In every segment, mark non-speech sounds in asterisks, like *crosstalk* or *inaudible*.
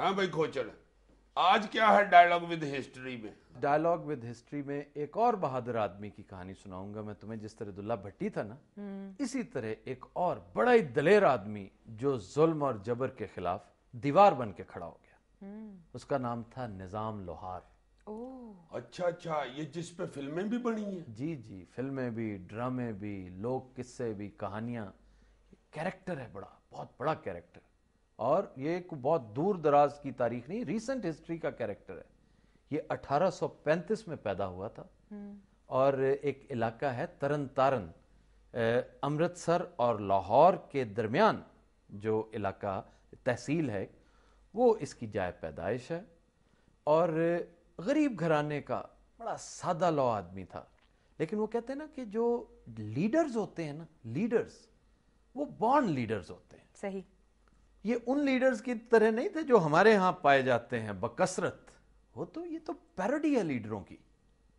हाँ भाई खोचड़ आज क्या है डायलॉग विद हिस्ट्री में डायलॉग विद हिस्ट्री में एक और बहादुर आदमी की कहानी सुनाऊंगा मैं तुम्हें जिस तरह दुल्ला भट्टी था ना हम्म। इसी तरह एक और बड़ा ही दलेर आदमी जो जुल्म और जबर के खिलाफ दीवार बन के खड़ा हो गया हम्म। उसका नाम था निजाम लोहार अच्छा अच्छा ये जिस पे फिल्में भी बनी हैं जी जी फिल्में भी ड्रामे भी लोक किस्से भी कहानियां कैरेक्टर है बड़ा बहुत बड़ा कैरेक्टर और ये एक बहुत दूर दराज की तारीख नहीं रिसेंट हिस्ट्री का कैरेक्टर है ये 1835 में पैदा हुआ था हम्म। और एक इलाका है तरन तारन अमृतसर और लाहौर के दरमियान जो इलाका तहसील है वो इसकी जाय पैदाइश है और गरीब घराने का बड़ा सादा लो आदमी था लेकिन वो कहते हैं ना कि जो लीडर्स होते हैं ना लीडर्स वो बॉन्ड लीडर्स होते हैं सही ये उन लीडर्स की तरह नहीं थे जो हमारे यहां पाए जाते हैं बकसरत वो तो ये तो पैरडी है लीडरों की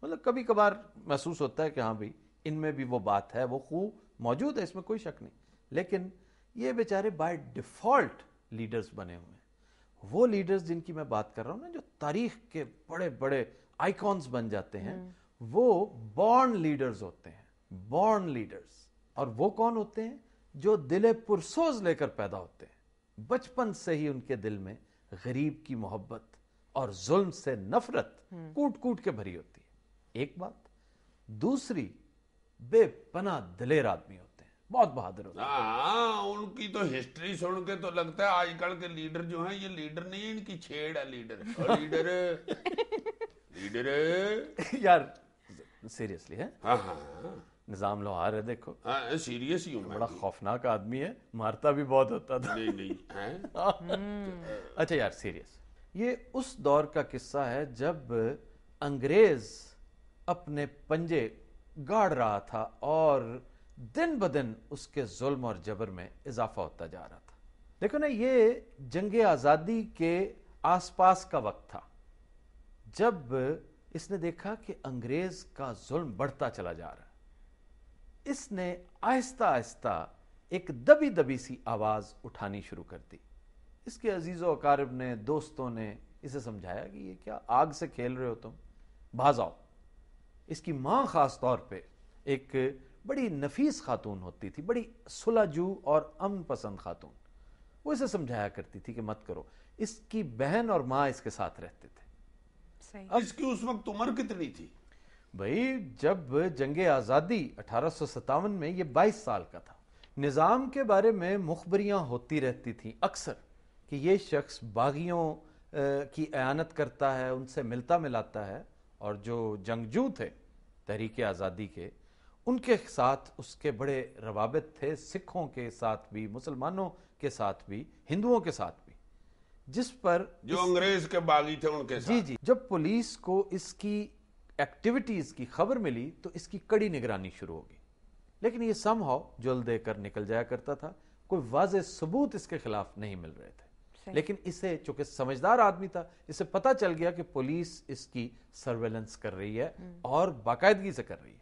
मतलब कभी कभार महसूस होता है कि हाँ भाई इनमें भी वो बात है वो खूब मौजूद है इसमें कोई शक नहीं लेकिन ये बेचारे बाय डिफ़ॉल्ट लीडर्स बने हुए हैं वो लीडर्स जिनकी मैं बात कर रहा हूँ ना जो तारीख के बड़े बड़े आइकॉन्स बन जाते हैं हम्म। वो बॉर्न लीडर्स होते हैं बॉर्न लीडर्स और वो कौन होते हैं जो दिले पुरसोज लेकर पैदा होते हैं बचपन से ही उनके दिल में गरीब की मोहब्बत और जुल्म से नफरत हम्म। कूट कूट के भरी होती है एक बात दूसरी बेपना दिलेर आदमी होते हैं बहुत बहादुर होते हैं हाँ, उनकी तो हिस्ट्री सुन के तो लगता है आजकल के लीडर जो हैं ये लीडर नहीं है इनकी छेड़ है लीडर *laughs* लीडर लीडर यार सीरियसली है हाँ हाँ, हाँ। निज़ाम लोहार है देखो हाँ, हाँ, सीरियस ही हूँ बड़ा खौफनाक आदमी है मारता भी बहुत होता था नहीं नहीं है *laughs* अच्छा यार सीरियस ये उस दौर का किस्सा है जब अंग्रेज अपने पंजे गाड़ रहा था और दिन ब दिन उसके जुल्म और जबर में इजाफा होता जा रहा था देखो ना ये जंग आज़ादी के आसपास का वक्त था जब इसने देखा कि अंग्रेज का जुल्म बढ़ता चला जा रहा है इसने आहिस्ता आहिस्ता एक दबी दबी सी आवाज़ उठानी शुरू कर दी इसके अजीज अकारब ने दोस्तों ने इसे समझाया कि ये क्या आग से खेल रहे हो तुम भाज आओ इसकी माँ ख़ास तौर पे एक बड़ी नफीस खातून होती थी बड़ी सुलझू और अमन पसंद खातून वो इसे समझाया करती थी कि मत करो इसकी बहन और माँ इसके साथ रहते थे इसकी उस वक्त उम्र कितनी थी भाई जब जंग आज़ादी अठारह में ये 22 साल का था निज़ाम के बारे में मुखबरियाँ होती रहती थी अक्सर कि ये शख्स बागियों की अयानत करता है उनसे मिलता मिलाता है और जो जंगजू थे तहरीक आज़ादी के उनके साथ उसके बड़े रवाबित थे सिखों के साथ भी मुसलमानों के साथ भी हिंदुओं के साथ भी जिस पर जो अंग्रेज के बागी थे उनके साथ जी जी जब पुलिस को इसकी एक्टिविटीज़ की खबर मिली तो इसकी कड़ी निगरानी शुरू होगी लेकिन ये सम हाउ जुल देकर निकल जाया करता था कोई वाज सबूत इसके खिलाफ नहीं मिल रहे थे लेकिन इसे चूंकि समझदार आदमी था इसे पता चल गया कि पुलिस इसकी सर्वेलेंस कर रही है हम्म। और बाकायदगी से कर रही है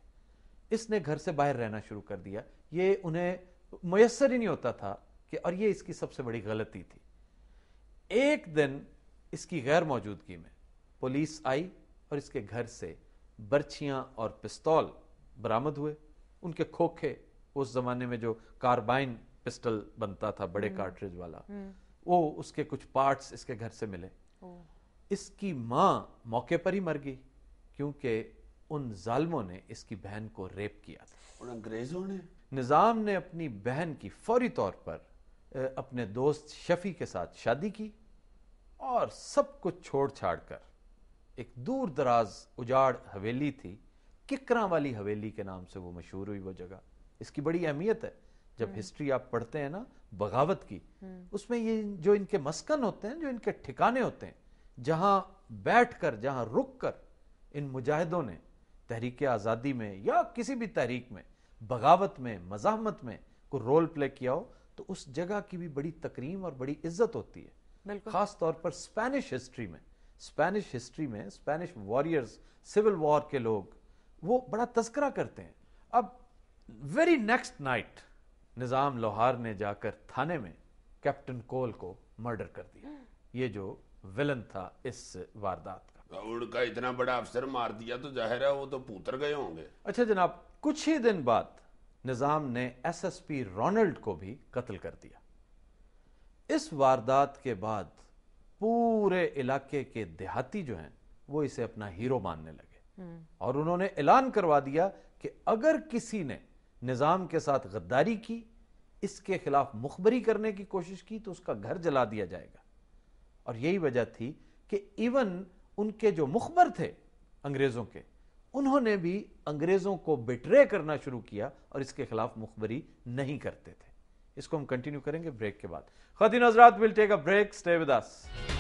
इसने घर से बाहर रहना शुरू कर दिया ये उन्हें मैसर ही नहीं होता था कि और ये इसकी सबसे बड़ी गलती थी एक दिन इसकी गैर मौजूदगी में पुलिस आई और इसके घर से बर्छियाँ और पिस्तौल बरामद हुए उनके खोखे उस जमाने में जो कार्बाइन पिस्टल बनता था बड़े हम्म। कार्ट्रिज वाला हम्म। वो उसके कुछ पार्ट्स इसके घर से मिले इसकी माँ मौके पर ही मर गई क्योंकि उन जालमों ने इसकी बहन को रेप किया था उन अंग्रेजों ने निज़ाम ने अपनी बहन की फौरी तौर पर अपने दोस्त शफी के साथ शादी की और सब कुछ छोड़ छाड़ कर एक दूर दराज उजाड़ हवेली थी किकरा वाली हवेली के नाम से वो मशहूर हुई वो जगह इसकी बड़ी अहमियत है जब हम्म। हिस्ट्री आप पढ़ते हैं ना बगावत की हम्म। उसमें ये जो इनके मस्कन होते हैं जो इनके ठिकाने होते हैं जहां बैठ कर जहां रुक कर इन मुजाहिदों ने तहरीक आज़ादी में या किसी भी तहरीक में बगावत में मजामत में कोई रोल प्ले किया हो तो उस जगह की भी बड़ी तकरीम और बड़ी इज्जत होती है खास तौर पर स्पेनिश हिस्ट्री में स्पेनिश हिस्ट्री में स्पेनिश वॉरियर्स सिविल वॉर के लोग वो बड़ा तस्करा करते हैं अब वेरी नेक्स्ट नाइट निज़ाम लोहार ने जाकर थाने में कैप्टन कोल को मर्डर कर दिया ये जो विलन था इस वारदात का तो उनका इतना बड़ा अफसर मार दिया तो जाहिर है वो तो पूतर गए होंगे अच्छा जनाब कुछ ही दिन बाद निज़ाम ने एसएसपी रोनल्ड को भी कत्ल कर दिया इस वारदात के बाद पूरे इलाके के देहाती जो हैं वो इसे अपना हीरो मानने लगे हम्म। और उन्होंने ऐलान करवा दिया कि अगर किसी ने निज़ाम के साथ गद्दारी की इसके खिलाफ मुखबरी करने की कोशिश की तो उसका घर जला दिया जाएगा और यही वजह थी कि इवन उनके जो मुखबर थे अंग्रेज़ों के उन्होंने भी अंग्रेज़ों को बिट्रे करना शुरू किया और इसके खिलाफ मुखबरी नहीं करते थे इसको हम कंटिन्यू करेंगे ब्रेक के बाद खदी नजरात will take a break stay with us